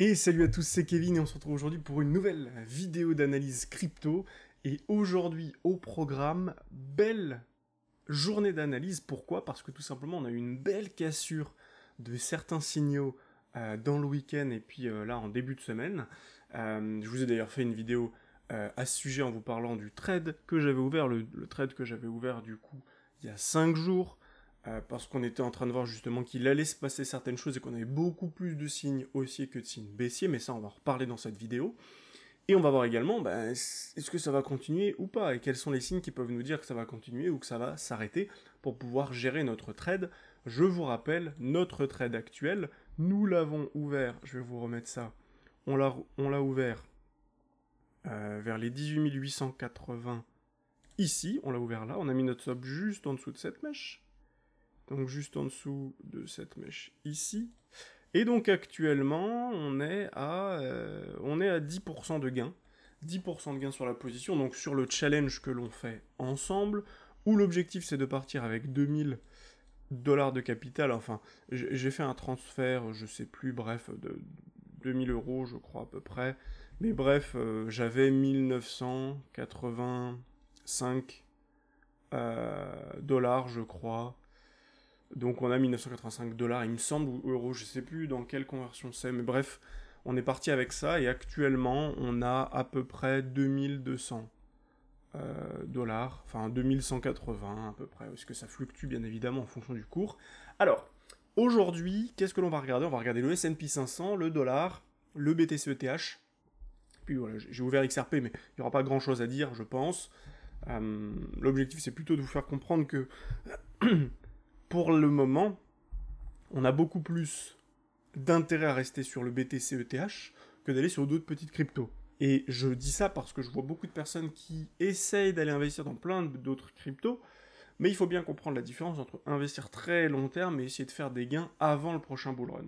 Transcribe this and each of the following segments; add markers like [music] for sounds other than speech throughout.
Et salut à tous, c'est Kevin et on se retrouve aujourd'hui pour une nouvelle vidéo d'analyse crypto. Et aujourd'hui au programme, belle journée d'analyse. Pourquoi Parce que tout simplement on a eu une belle cassure de certains signaux euh, dans le week-end et puis euh, là en début de semaine. Euh, je vous ai d'ailleurs fait une vidéo à ce sujet en vous parlant du trade que j'avais ouvert, le, le trade que j'avais ouvert du coup il y a 5 jours. Euh, parce qu'on était en train de voir justement qu'il allait se passer certaines choses et qu'on avait beaucoup plus de signes haussiers que de signes baissiers, mais ça on va en reparler dans cette vidéo. Et on va voir également, ben, est-ce que ça va continuer ou pas, et quels sont les signes qui peuvent nous dire que ça va continuer ou que ça va s'arrêter pour pouvoir gérer notre trade. Je vous rappelle, notre trade actuel, nous l'avons ouvert, je vais vous remettre ça, on l'a ouvert euh, vers les 18 880 ici, on l'a ouvert là, on a mis notre stop juste en dessous de cette mèche, donc juste en dessous de cette mèche ici. Et donc actuellement, on est à, euh, on est à 10% de gain. 10% de gain sur la position, donc sur le challenge que l'on fait ensemble, où l'objectif c'est de partir avec 2000 dollars de capital, enfin j'ai fait un transfert, je sais plus, bref, de 2000 euros je crois à peu près, mais bref, euh, j'avais 1985 euh, dollars je crois, donc on a 1985 dollars, il me semble, ou euros, je sais plus dans quelle conversion c'est, mais bref, on est parti avec ça, et actuellement on a à peu près 2200 euh, dollars, enfin 2180 à peu près, parce que ça fluctue bien évidemment en fonction du cours. Alors, aujourd'hui, qu'est-ce que l'on va regarder On va regarder le S&P 500, le dollar, le BTCETH, puis voilà, j'ai ouvert XRP, mais il n'y aura pas grand-chose à dire, je pense. Euh, l'objectif, c'est plutôt de vous faire comprendre que [clears throat] pour le moment, on a beaucoup plus d'intérêt à rester sur le BTC ETH que d'aller sur d'autres petites cryptos. Et je dis ça parce que je vois beaucoup de personnes qui essayent d'aller investir dans plein d'autres cryptos, mais il faut bien comprendre la différence entre investir très long terme et essayer de faire des gains avant le prochain bull run.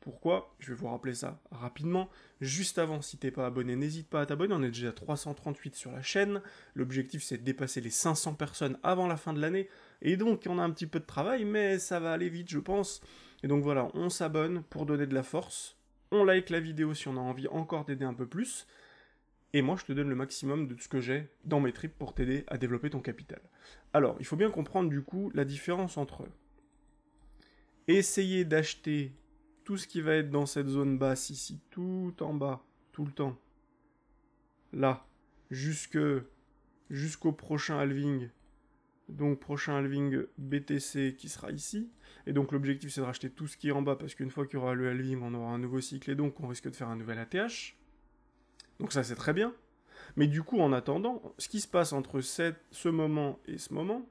Pourquoi Je vais vous rappeler ça rapidement. Juste avant, si t'es pas abonné, n'hésite pas à t'abonner. On est déjà 338 sur la chaîne. L'objectif, c'est de dépasser les 500 personnes avant la fin de l'année. Et donc, on a un petit peu de travail, mais ça va aller vite, je pense. Et donc voilà, on s'abonne pour donner de la force. On like la vidéo si on a envie encore d'aider un peu plus. Et moi, je te donne le maximum de ce que j'ai dans mes tripes pour t'aider à développer ton capital. Alors, il faut bien comprendre du coup la différence entre essayer d'acheter tout ce qui va être dans cette zone basse ici, tout en bas, tout le temps. Là, jusque jusqu'au prochain halving. Donc prochain halving BTC qui sera ici. Et donc l'objectif c'est de racheter tout ce qui est en bas parce qu'une fois qu'il y aura le halving, on aura un nouveau cycle et donc on risque de faire un nouvel ATH. Donc ça c'est très bien. Mais du coup en attendant, ce qui se passe entre ce moment et ce moment,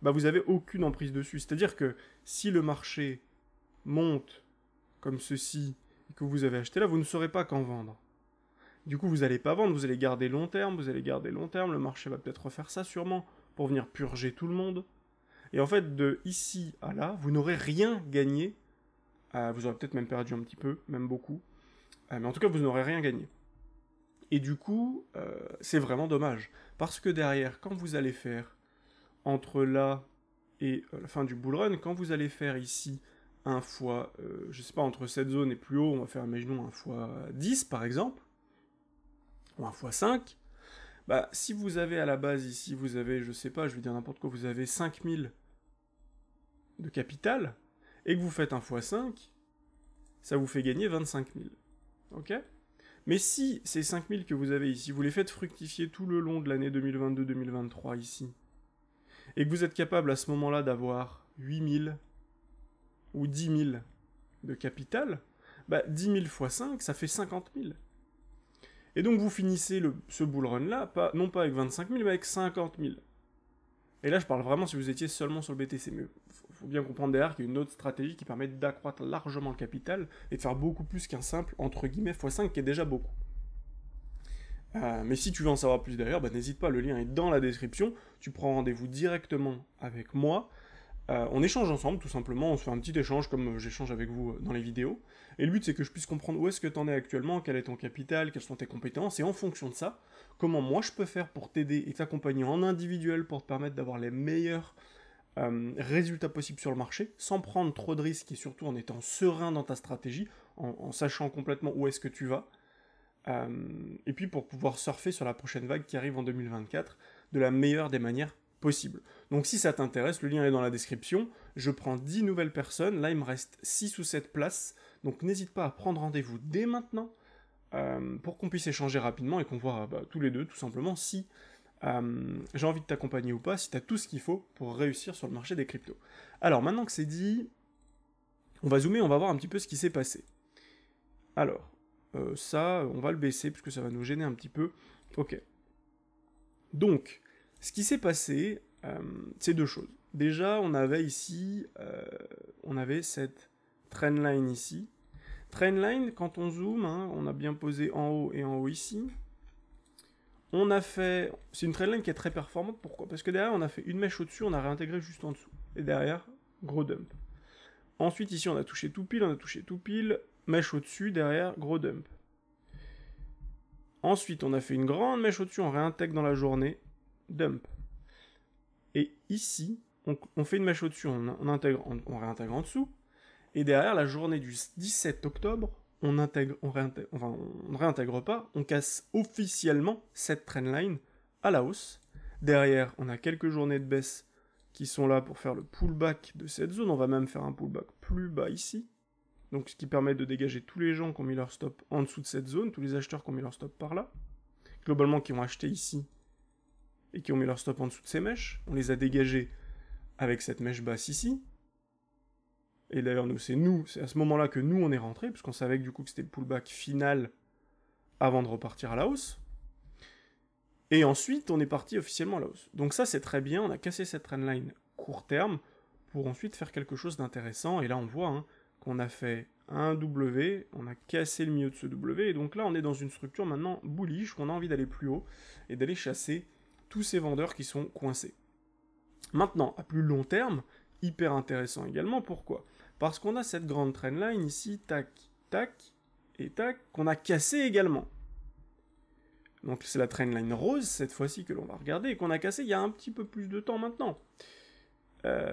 bah vous avez aucune emprise dessus. C'est-à-dire que si le marché monte comme ceci, que vous avez acheté là, vous ne saurez pas quand vendre. Du coup, vous n'allez pas vendre, vous allez garder long terme, vous allez garder long terme, le marché va peut-être refaire ça sûrement, pour venir purger tout le monde. Et en fait, de ici à là, vous n'aurez rien gagné. Euh, vous aurez peut-être même perdu un petit peu, même beaucoup. Euh, mais en tout cas, vous n'aurez rien gagné. Et du coup, euh, c'est vraiment dommage. Parce que derrière, quand vous allez faire entre là et la fin du bull run, quand vous allez faire ici 1 fois, euh, je sais pas, entre cette zone et plus haut, on va faire, imaginons, 1 fois 10 par exemple, ou 1 fois 5, bah, si vous avez à la base ici, vous avez, je sais pas, je vais dire n'importe quoi, vous avez 5000 de capital, et que vous faites 1 fois 5, ça vous fait gagner 25 000. Ok Mais si ces 5000 que vous avez ici, vous les faites fructifier tout le long de l'année 2022-2023 ici, et que vous êtes capable à ce moment-là d'avoir 8000 ou 10 000 de capital, bah 10 000 x 5, ça fait 50 000. Et donc vous finissez ce bull run-là, non pas avec 25 000, mais avec 50 000. Et là, je parle vraiment si vous étiez seulement sur le BTC, mais faut, faut bien comprendre derrière qu'il y a une autre stratégie qui permet d'accroître largement le capital et de faire beaucoup plus qu'un simple, entre guillemets, x5 qui est déjà beaucoup. Euh, mais si tu veux en savoir plus d'ailleurs, bah, n'hésite pas, le lien est dans la description. Tu prends rendez-vous directement avec moi. Euh, on échange ensemble, tout simplement, on se fait un petit échange comme euh, j'échange avec vous euh, dans les vidéos. Et le but, c'est que je puisse comprendre où est-ce que tu en es actuellement, quel est ton capital, quelles sont tes compétences, et en fonction de ça, comment moi je peux faire pour t'aider et t'accompagner en individuel pour te permettre d'avoir les meilleurs résultats possibles sur le marché, sans prendre trop de risques et surtout en étant serein dans ta stratégie, en, sachant complètement où est-ce que tu vas. et puis pour pouvoir surfer sur la prochaine vague qui arrive en 2024 de la meilleure des manières possible. Donc si ça t'intéresse, le lien est dans la description. Je prends 10 nouvelles personnes, là il me reste 6 ou 7 places, donc n'hésite pas à prendre rendez-vous dès maintenant euh, pour qu'on puisse échanger rapidement et qu'on voit bah, tous les deux tout simplement si euh, j'ai envie de t'accompagner ou pas, si tu as tout ce qu'il faut pour réussir sur le marché des cryptos. Alors maintenant que c'est dit, on va zoomer, on va voir un petit peu ce qui s'est passé. Alors, euh, ça, on va le baisser puisque ça va nous gêner un petit peu. Ok. Donc, ce qui s'est passé, euh, c'est deux choses. Déjà, on avait ici, euh, on avait cette trendline ici. Trendline, quand on zoome, hein, on a bien posé en haut et en haut ici. On a fait, c'est une trendline qui est très performante, pourquoi Parce que derrière, on a fait une mèche au-dessus, on a réintégré juste en dessous. Et derrière, gros dump. Ensuite, ici, on a touché tout pile, on a touché tout pile, mèche au-dessus, derrière, gros dump. Ensuite, on a fait une grande mèche au-dessus, on réintègre dans la journée, dump. Et ici, on, fait une mèche au-dessus, on, on, on, réintègre en dessous. Et derrière, la journée du 17 octobre, on intègre, on réintègre, réintègre pas, on casse officiellement cette trendline à la hausse. Derrière, on a quelques journées de baisse qui sont là pour faire le pullback de cette zone. On va même faire un pullback plus bas ici. Donc ce qui permet de dégager tous les gens qui ont mis leur stop en dessous de cette zone, tous les acheteurs qui ont mis leur stop par là. Globalement qui ont acheté ici et qui ont mis leur stop en dessous de ces mèches. On les a dégagés avec cette mèche basse ici. Et d'ailleurs, nous, c'est nous, c'est à ce moment-là que nous, on est rentré, puisqu'on savait que du coup c'était le pullback final avant de repartir à la hausse. Et ensuite, on est parti officiellement à la hausse. Donc ça, c'est très bien, on a cassé cette trendline court terme pour ensuite faire quelque chose d'intéressant. Et là, on voit hein, qu'on a fait un W, on a cassé le milieu de ce W, et donc là, on est dans une structure maintenant bullish, qu'on a envie d'aller plus haut et d'aller chasser tous ces vendeurs qui sont coincés. Maintenant, à plus long terme, hyper intéressant également, pourquoi Parce qu'on a cette grande trendline ici, tac, tac, et tac, qu'on a cassé également. Donc c'est la trendline rose cette fois-ci que l'on va regarder et qu'on a cassé il y a un petit peu plus de temps maintenant. Euh,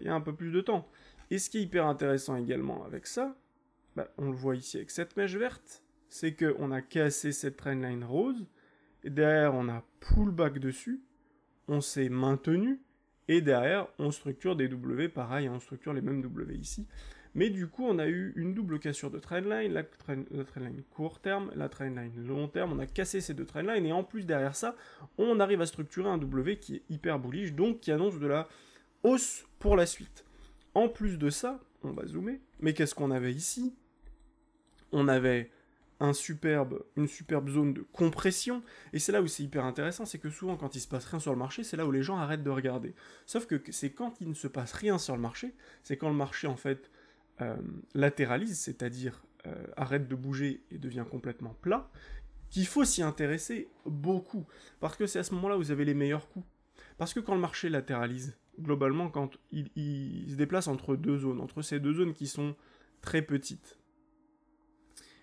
il y a un peu plus de temps. Et ce qui est hyper intéressant également avec ça, bah, on le voit ici avec cette mèche verte, c'est qu'on a cassé cette trendline rose, et derrière on a pullback dessus, on s'est maintenu, et derrière on structure des W pareil, hein, on structure les mêmes W ici. Mais du coup, on a eu une double cassure de trendline, la, trendline court terme, la trendline long terme, on a cassé ces deux trendlines, et en plus derrière ça, on arrive à structurer un W qui est hyper bullish, donc qui annonce de la hausse pour la suite. En plus de ça, on va zoomer, mais qu'est-ce qu'on avait ici On avait superbe, une superbe zone de compression, et c'est là où c'est hyper intéressant, c'est que souvent quand il se passe rien sur le marché, c'est là où les gens arrêtent de regarder. Sauf que c'est quand il ne se passe rien sur le marché, c'est quand le marché en fait euh, latéralise, c'est-à-dire euh, arrête de bouger et devient complètement plat, qu'il faut s'y intéresser beaucoup, parce que c'est à ce moment-là où vous avez les meilleurs coups. Parce que quand le marché latéralise, globalement, quand il se déplace entre deux zones, entre ces deux zones qui sont très petites,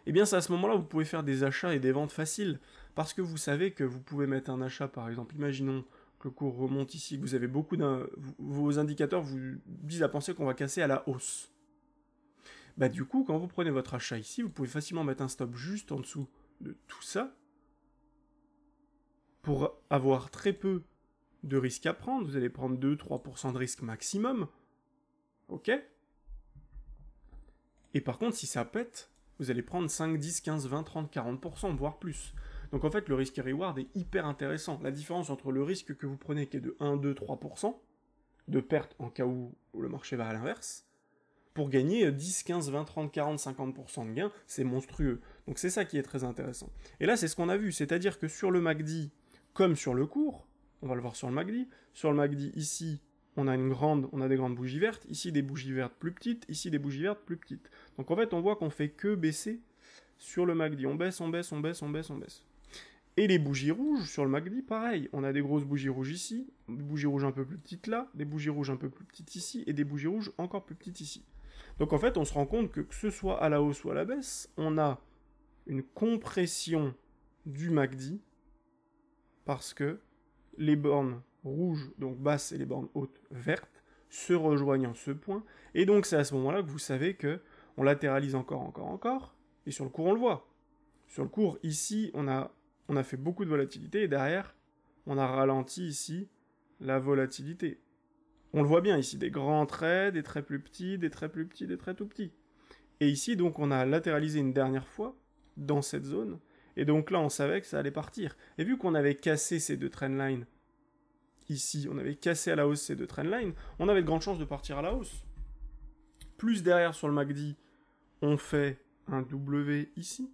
eh bien c'est à ce moment-là que vous pouvez faire des achats et des ventes faciles, parce que vous savez que vous pouvez mettre un achat par exemple, imaginons que le cours remonte ici, que vous avez beaucoup d'un... vos indicateurs vous disent à penser qu'on va casser à la hausse. Bah du coup, quand vous prenez votre achat ici, vous pouvez facilement mettre un stop juste en dessous de tout ça, pour avoir très peu de risques à prendre, vous allez prendre 2-3% de risque maximum, ok Et par contre, si ça pète, vous allez prendre 5, 10, 15, 20, 30, 40%, voire plus. Donc en fait, le risque et reward est hyper intéressant. La différence entre le risque que vous prenez, qui est de 1, 2, 3%, de perte en cas où le marché va à l'inverse, pour gagner 10, 15, 20, 30, 40, 50% de gains, c'est monstrueux. Donc c'est ça qui est très intéressant. Et là, c'est ce qu'on a vu, c'est-à-dire que sur le MACD, comme sur le cours, on va le voir sur le MACD, sur le MACD ici, on a, une grande, on a des grandes bougies vertes, ici des bougies vertes plus petites, ici des bougies vertes plus petites. Donc en fait, on voit qu'on fait que baisser sur le MACD. On baisse, on baisse, on baisse, on baisse, on baisse. Et les bougies rouges sur le MACD, pareil. On a des grosses bougies rouges ici, des bougies rouges un peu plus petites là, des bougies rouges un peu plus petites ici, et des bougies rouges encore plus petites ici. Donc en fait, on se rend compte que que ce soit à la hausse ou à la baisse, on a une compression du MACD parce que les bornes rouge donc basses, et les bornes hautes, vertes, se rejoignent en ce point, et donc c'est à ce moment-là que vous savez que on latéralise encore, encore, encore, et sur le cours on le voit. Sur le cours, ici, on a, on a fait beaucoup de volatilité, et derrière, on a ralenti ici la volatilité. On le voit bien ici, des grands traits, des traits plus petits, des traits plus petits, des traits tout petits. Et ici, donc, on a latéralisé une dernière fois dans cette zone. Et donc là, on savait que ça allait partir. Et vu qu'on avait cassé ces deux trendlines ici, on avait cassé à la hausse ces deux trendlines, on avait de grandes chances de partir à la hausse. Plus derrière sur le MACD, on fait un W ici.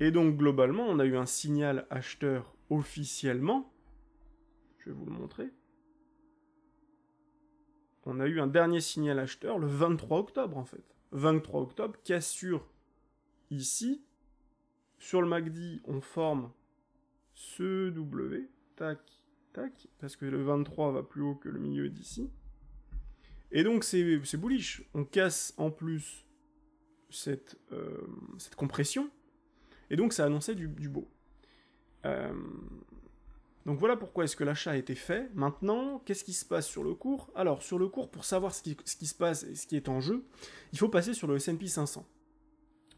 Et donc globalement, on a eu un signal acheteur officiellement. Je vais vous le montrer. On a eu un dernier signal acheteur le 23 octobre en fait. 23 octobre, cassure ici. Sur le MACD, on forme ce W, tac, Tac. Parce que le 23 va plus haut que le milieu d'ici. Et donc, c'est bullish. On casse en plus cette, euh, cette compression. Et donc, ça annonçait du, beau. Euh, donc voilà pourquoi est-ce que l'achat a été fait. Maintenant, qu'est-ce qui se passe sur le cours Alors, sur le cours, pour savoir ce qui, ce qui, se passe et ce qui est en jeu, il faut passer sur le S&P 500.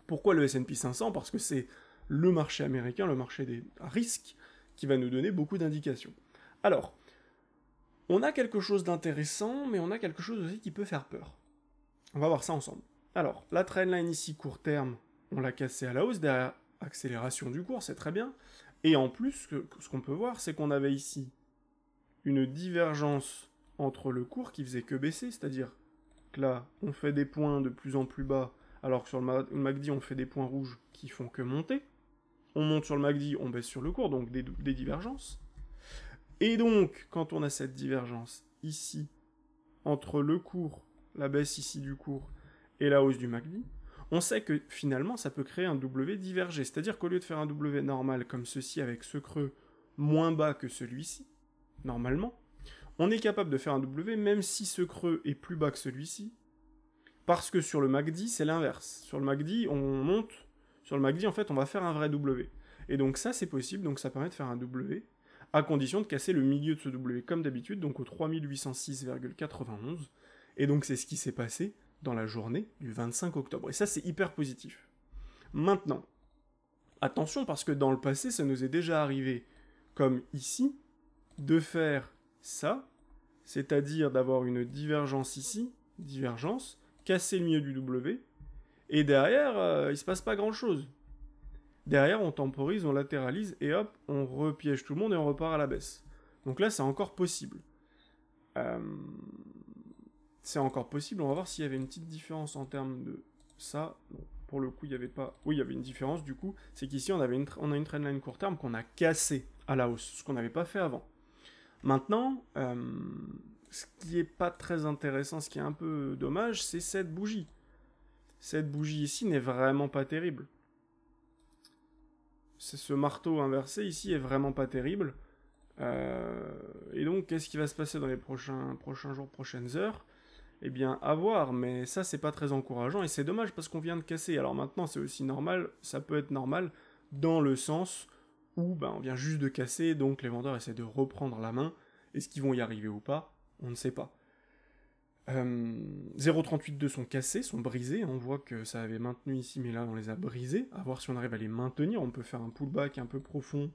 Pourquoi le S&P 500 Parce que c'est le marché américain, le marché des risques, qui va nous donner beaucoup d'indications. Alors, on a quelque chose d'intéressant, mais on a quelque chose aussi qui peut faire peur. On va voir ça ensemble. Alors, la trendline ici court terme, on l'a cassée à la hausse, derrière accélération du cours, c'est très bien. Et en plus, ce qu'on peut voir, c'est qu'on avait ici une divergence entre le cours qui faisait que baisser, c'est-à-dire que là, on fait des points de plus en plus bas, alors que sur le MACD, on fait des points rouges qui font que monter. On monte sur le MACD, on baisse sur le cours, donc des divergences. Et donc, quand on a cette divergence ici, entre le cours, la baisse ici du cours, et la hausse du MACD, on sait que finalement ça peut créer un W divergé, c'est-à-dire qu'au lieu de faire un W normal comme ceci avec ce creux moins bas que celui-ci, normalement, on est capable de faire un W même si ce creux est plus bas que celui-ci, parce que sur le MACD c'est l'inverse. Sur le MACD on monte, sur le MACD en fait on va faire un vrai W. Et donc ça c'est possible, donc ça permet de faire un W à condition de casser le milieu de ce W comme d'habitude, donc au 3806,91. Et donc c'est ce qui s'est passé dans la journée du 25 octobre. Et ça c'est hyper positif. Maintenant, attention parce que dans le passé ça nous est déjà arrivé, comme ici, de faire ça, c'est-à-dire d'avoir une divergence ici, divergence, casser le milieu du W, et derrière, il euh, il se passe pas grand-chose. Derrière, on temporise, on latéralise, et hop, on repiège tout le monde et on repart à la baisse. Donc là, c'est encore possible. Euh, c'est encore possible, on va voir s'il y avait une petite différence en termes de ça. pour le coup, il n'y avait pas... Oui, il y avait une différence, du coup, c'est qu'ici, on, avait une on a une trendline court terme qu'on a cassée à la hausse, ce qu'on n'avait pas fait avant. Maintenant, euh, ce qui n'est pas très intéressant, ce qui est un peu dommage, c'est cette bougie. Cette bougie ici n'est vraiment pas terrible ce marteau inversé ici est vraiment pas terrible. Euh, et donc, qu'est-ce qui va se passer dans les prochains, prochains jours, prochaines heures Eh bien, à voir, mais ça, c'est pas très encourageant, et c'est dommage parce qu'on vient de casser. Alors maintenant, c'est aussi normal, ça peut être normal, dans le sens où ben, on vient juste de casser, donc les vendeurs essaient de reprendre la main. Est-ce qu'ils vont y arriver ou pas On ne sait pas. 0.382 euh, sont cassés, sont brisés, on voit que ça avait maintenu ici, mais là on les a brisés, à voir si on arrive à les maintenir, on peut faire un pullback un peu profond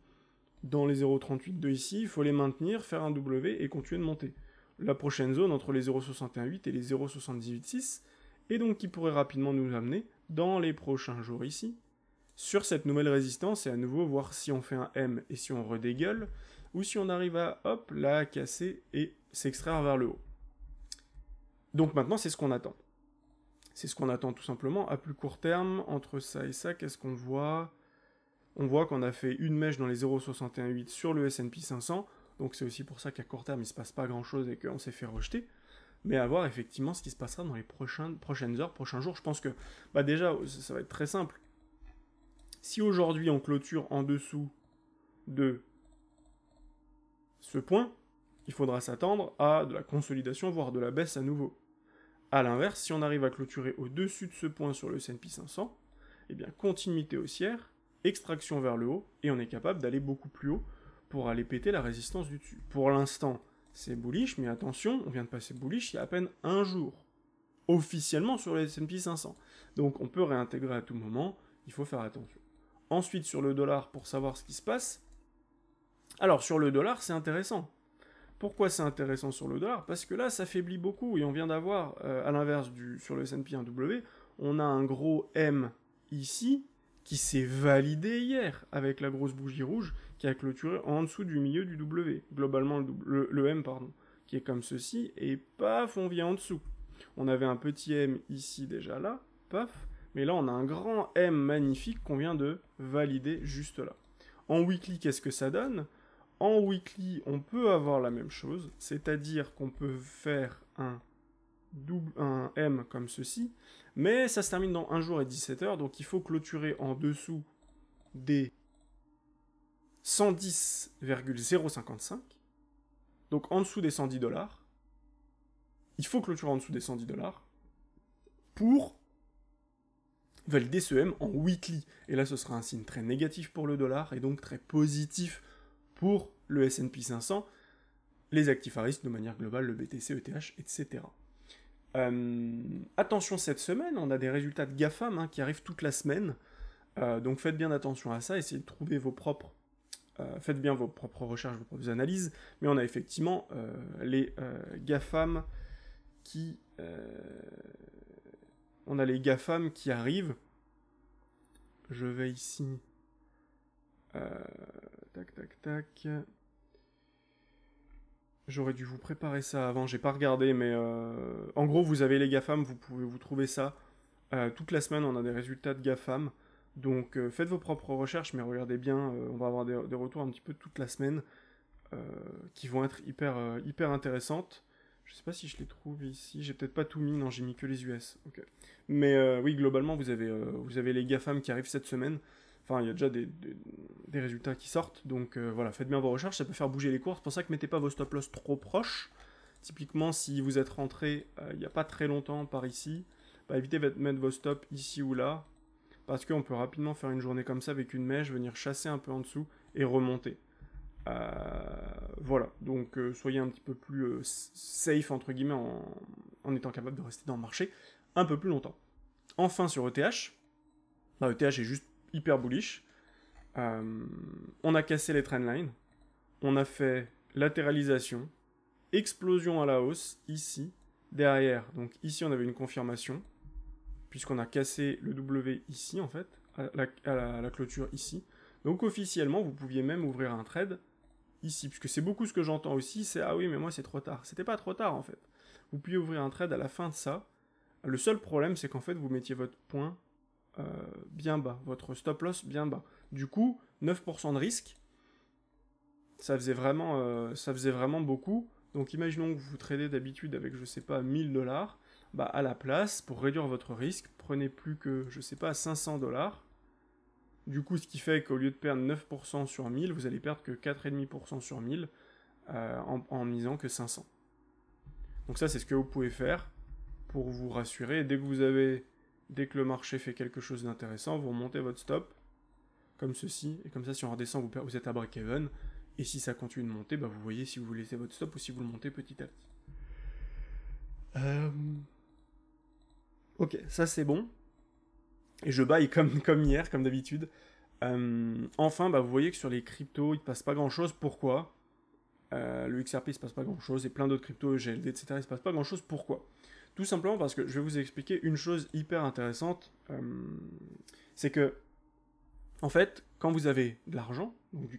dans les 0,38 ici, il faut les maintenir, faire un W et continuer de monter. La prochaine zone entre les 0,618 et les 0,786, et donc qui pourrait rapidement nous amener, dans les prochains jours ici, sur cette nouvelle résistance, et à nouveau voir si on fait un M et si on redégueule, ou si on arrive à, hop, la casser et s'extraire vers le haut. Donc maintenant, c'est ce qu'on attend. C'est ce qu'on attend tout simplement. À plus court terme, entre ça et ça, qu'est-ce qu'on voit On voit qu'on a fait une mèche dans les 0,618 sur le S&P 500. Donc c'est aussi pour ça qu'à court terme, il ne se passe pas grand-chose et qu'on s'est fait rejeter. Mais à voir effectivement ce qui se passera dans les prochaines heures, prochains jours. Je pense que bah déjà, ça va être très simple. Si aujourd'hui on clôture en dessous de ce point, il faudra s'attendre à de la consolidation, voire de la baisse à nouveau. A l'inverse, si on arrive à clôturer au-dessus de ce point sur le S&P 500, eh bien continuité haussière, extraction vers le haut, et on est capable d'aller beaucoup plus haut pour aller péter la résistance du dessus. Pour l'instant, c'est bullish, mais attention, on vient de passer bullish il y a à peine un jour, officiellement sur le S&P 500. Donc on peut réintégrer à tout moment, il faut faire attention. Ensuite, sur le dollar, pour savoir ce qui se passe, alors sur le dollar, c'est intéressant. Pourquoi c'est intéressant sur le dollar Parce que là, ça faiblit beaucoup, et on vient d'avoir, euh, à l'inverse du sur le S&P 1W, on a un gros M ici, qui s'est validé hier avec la grosse bougie rouge qui a clôturé en dessous du milieu du W, globalement le, M pardon, qui est comme ceci et paf on vient en dessous. On avait un petit M ici déjà là, paf, mais là on a un grand M magnifique qu'on vient de valider juste là. En weekly qu'est-ce que ça donne en weekly, on peut avoir la même chose, c'est-à-dire qu'on peut faire un, double, un M comme ceci, mais ça se termine dans 1 jour et 17 heures, donc il faut clôturer en dessous des 110,055, donc en dessous des 110 dollars. Il faut clôturer en dessous des 110 dollars pour valider ce M en weekly. Et là, ce sera un signe très négatif pour le dollar et donc très positif pour le S&P 500, les actifs à de manière globale, le BTC, ETH, etc. Euh, attention cette semaine, on a des résultats de GAFAM hein, qui arrivent toute la semaine, euh, donc faites bien attention à ça, essayez de trouver vos propres, euh, faites bien vos propres recherches, vos propres analyses, mais on a effectivement les GAFAM qui... on a les GAFAM qui arrivent. Je vais ici tac, tac, tac. J'aurais dû vous préparer ça avant, j'ai pas regardé, mais euh, en gros, vous avez les GAFAM, vous pouvez vous trouver ça. Euh, toute la semaine, on a des résultats de GAFAM. Donc euh, faites vos propres recherches, mais regardez bien, on va avoir des, retours un petit peu toute la semaine qui vont être hyper, hyper intéressantes. Je sais pas si je les trouve ici, j'ai peut-être pas tout mis, non, j'ai mis que les US. Mais oui, globalement, vous avez, vous avez les GAFAM qui arrivent cette semaine. Enfin, il y a déjà des, résultats qui sortent, donc euh, voilà, faites bien vos recherches, ça peut faire bouger les cours. C'est pour ça que mettez pas vos stop-loss trop proches. Typiquement, si vous êtes rentré euh, il n'y a pas très longtemps par ici, bah, évitez de mettre vos stops ici ou là, parce qu'on peut rapidement faire une journée comme ça avec une mèche, venir chasser un peu en dessous et remonter. Euh, voilà, donc soyez un petit peu plus safe entre guillemets en, en, étant capable de rester dans le marché un peu plus longtemps. Enfin sur ETH, bah, ETH est juste hyper bullish. Euh, on a cassé les trendlines. On a fait latéralisation. Explosion à la hausse ici. Derrière, donc ici on avait une confirmation. Puisqu'on a cassé le W ici en fait. À la, à la, clôture ici. Donc officiellement, vous pouviez même ouvrir un trade ici. Puisque c'est beaucoup ce que j'entends aussi. C'est ah oui, mais moi c'est trop tard. C'était pas trop tard en fait. Vous pouviez ouvrir un trade à la fin de ça. Le seul problème, c'est qu'en fait, vous mettiez votre point euh, bien bas, votre stop loss bien bas. Du coup, 9% de risque, ça faisait, vraiment, euh, ça faisait vraiment beaucoup. Donc imaginons que vous tradez d'habitude avec, je ne sais pas, 1000 dollars. Bah à la place, pour réduire votre risque, prenez plus que, je sais pas, 500 dollars. Du coup, ce qui fait qu'au lieu de perdre 9% sur 1000, vous allez perdre que 4,5% sur 1000 euh, en, en misant que 500. Donc ça, c'est ce que vous pouvez faire pour vous rassurer. Dès que vous avez Dès que le marché fait quelque chose d'intéressant, vous remontez votre stop, comme ceci, et comme ça, si on redescend, vous, êtes à break-even, et si ça continue de monter, bah, vous voyez si vous laissez votre stop ou si vous le montez petit à petit. Euh, ok, ça c'est bon. Et je baille comme, [laughs] hier, comme d'habitude. Euh, enfin, bah, vous voyez que sur les cryptos, il ne passe pas grand-chose. Pourquoi euh, Le XRP, il ne se passe pas grand-chose. Et plein d'autres cryptos, EGLD, etc., il ne se passe pas grand-chose. Pourquoi tout simplement parce que je vais vous expliquer une chose hyper intéressante. Euh, c'est que, en fait, quand vous avez de l'argent, donc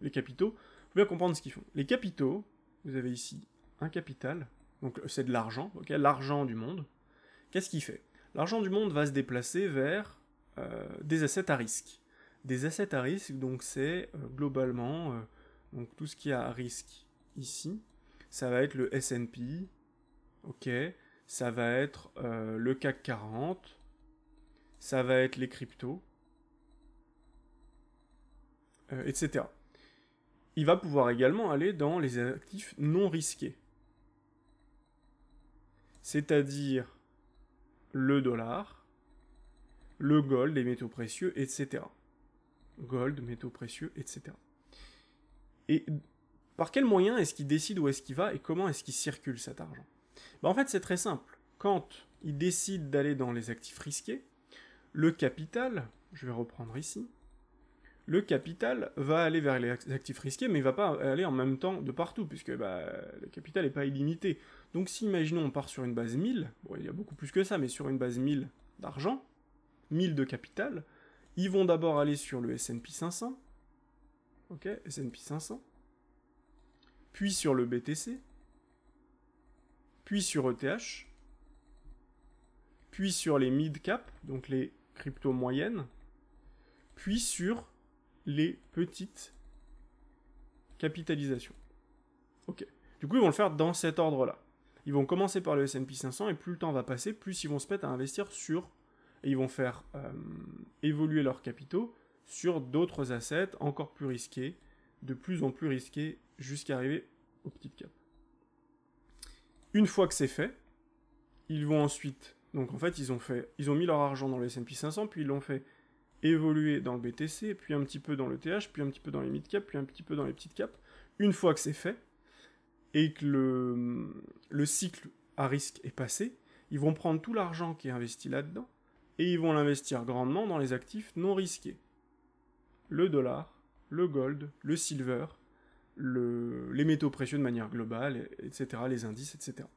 les capitaux, vous pouvez comprendre ce qu'ils font. Les capitaux, vous avez ici un capital, donc c'est de l'argent, ok, l'argent du monde. Qu'est-ce qu'il fait L'argent du monde va se déplacer vers euh, des assets à risque. Des assets à risque, donc c'est euh, globalement donc tout ce qui a à risque ici, ça va être le S&P, ok, ça va être euh, le CAC 40, ça va être les cryptos, euh, etc. Il va pouvoir également aller dans les actifs non risqués, c'est-à-dire le dollar, le gold, les métaux précieux, etc. Gold, métaux précieux, etc. Et par quel moyen est-ce qu'il décide où est-ce qu'il va et comment est-ce qu'il circule cet argent bah, en fait, c'est très simple. Quand il décide d'aller dans les actifs risqués, le capital, je vais reprendre ici, le capital va aller vers les actifs risqués, mais il ne va pas aller en même temps de partout, puisque bah, le capital n'est pas illimité. Donc si, imaginons, on part sur une base 1000, il y a beaucoup plus que ça, mais sur une base 1000 d'argent, 1000 de capital, ils vont d'abord aller sur le S&P 500, ok, S&P 500, puis sur le BTC, puis sur ETH, puis sur les mid-cap, donc les crypto moyennes, puis sur les petites capitalisations. Ok. Du coup, ils vont le faire dans cet ordre-là. Ils vont commencer par le S&P 500 et plus le temps va passer, plus ils vont se mettre à investir sur et ils vont faire euh, évoluer leurs capitaux sur d'autres assets encore plus risqués, de plus en plus risqués, jusqu'à arriver aux petites cap. Une fois que c'est fait, ils vont ensuite. Donc en fait, ils ont fait, ils ont mis leur argent dans le S&P 500, puis ils l'ont fait évoluer dans le BTC, puis un petit peu dans le TH, puis un petit peu dans les mid cap, puis un petit peu dans les petites caps. Une fois que c'est fait et que le, le cycle à risque est passé, ils vont prendre tout l'argent qui est investi là-dedans et ils vont l'investir grandement dans les actifs non risqués. Le dollar, le gold, le silver, les métaux précieux de manière globale, etc., les indices, etc.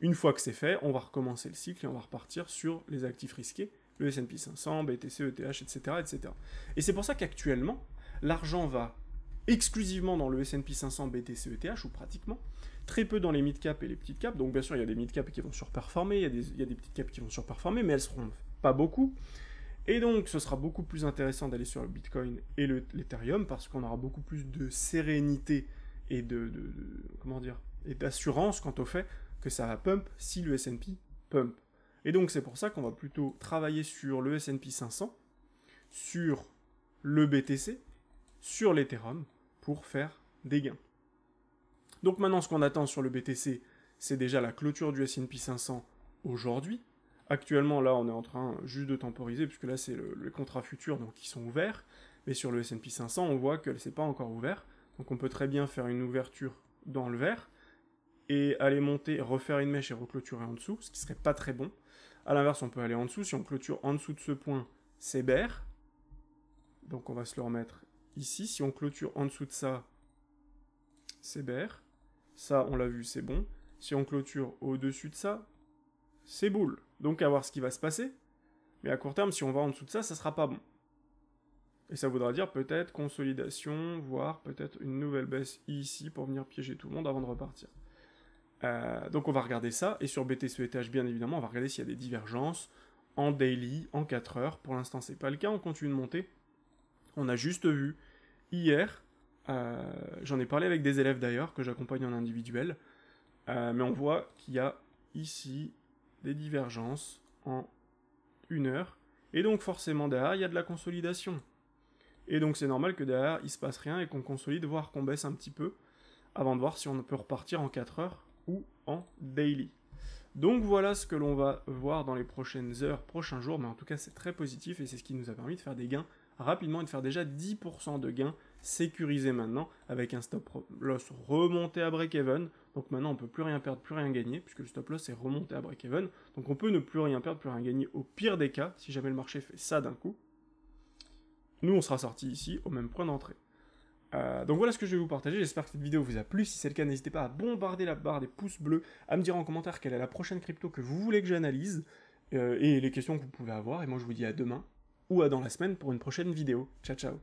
Une fois que c'est fait, on va recommencer le cycle et on va repartir sur les actifs risqués, le S&P 500, BTC, ETH, etc., etc. Et c'est pour ça qu'actuellement, l'argent va exclusivement dans le S&P 500, BTC, ETH, ou pratiquement, très peu dans les mid-cap et les petites caps, donc bien sûr il y a des mid-cap qui vont surperformer, il y, a des, y a des petites caps qui vont surperformer, mais elles seront pas beaucoup, et donc, ce sera beaucoup plus intéressant d'aller sur le Bitcoin et l'Ethereum parce qu'on aura beaucoup plus de sérénité et de, comment dire et d'assurance quant au fait que ça va pump si le S&P pump. Et donc, c'est pour ça qu'on va plutôt travailler sur le S&P 500, sur le BTC, sur l'Ethereum pour faire des gains. Donc maintenant, ce qu'on attend sur le BTC, c'est déjà la clôture du S&P 500 aujourd'hui. Actuellement, là, on est en train juste de temporiser, puisque là, c'est le, les contrats futurs donc, qui sont ouverts. Mais sur le SP 500, on voit que c'est pas encore ouvert. Donc on peut très bien faire une ouverture dans le vert et aller monter, refaire une mèche et reclôturer en dessous, ce qui serait pas très bon. À l'inverse, on peut aller en dessous. Si on clôture en dessous de ce point, c'est bear. Donc on va se le remettre ici. Si on clôture en dessous de ça, c'est bear. Ça, on l'a vu, c'est bon. Si on clôture au-dessus de ça, c'est boule. Donc à voir ce qui va se passer. Mais à court terme, si on va en dessous de ça, ça sera pas bon. Et ça voudra dire peut-être consolidation, voire peut-être une nouvelle baisse ici pour venir piéger tout le monde avant de repartir. Euh, donc on va regarder ça, et sur BTC ETH, bien évidemment, on va regarder s'il y a des divergences en daily, en 4 heures. Pour l'instant, c'est pas le cas, on continue de monter. On a juste vu hier, euh, j'en ai parlé avec des élèves d'ailleurs que j'accompagne en individuel, euh, mais on voit qu'il y a ici des divergences en une heure. Et donc forcément derrière, il y a de la consolidation. Et donc c'est normal que derrière, il se passe rien et qu'on consolide, voire qu'on baisse un petit peu, avant de voir si on peut repartir en 4 heures ou en daily. Donc voilà ce que l'on va voir dans les prochaines heures, prochains jours, mais en tout cas c'est très positif et c'est ce qui nous a permis de faire des gains rapidement et de faire déjà 10% de gains sécurisé maintenant avec un stop loss remonté à break-even. Donc maintenant, on peut plus rien perdre, plus rien gagner, puisque le stop loss est remonté à break-even. Donc on peut ne plus rien perdre, plus rien gagner au pire des cas, si jamais le marché fait ça d'un coup. Nous, on sera sorti ici au même point d'entrée. Euh, donc voilà ce que je vais vous partager, j'espère que cette vidéo vous a plu, si c'est le cas n'hésitez pas à bombarder la barre des pouces bleus, à me dire en commentaire quelle est la prochaine crypto que vous voulez que j'analyse, euh, et les questions que vous pouvez avoir, et moi je vous dis à demain, ou à dans la semaine pour une prochaine vidéo. Ciao ciao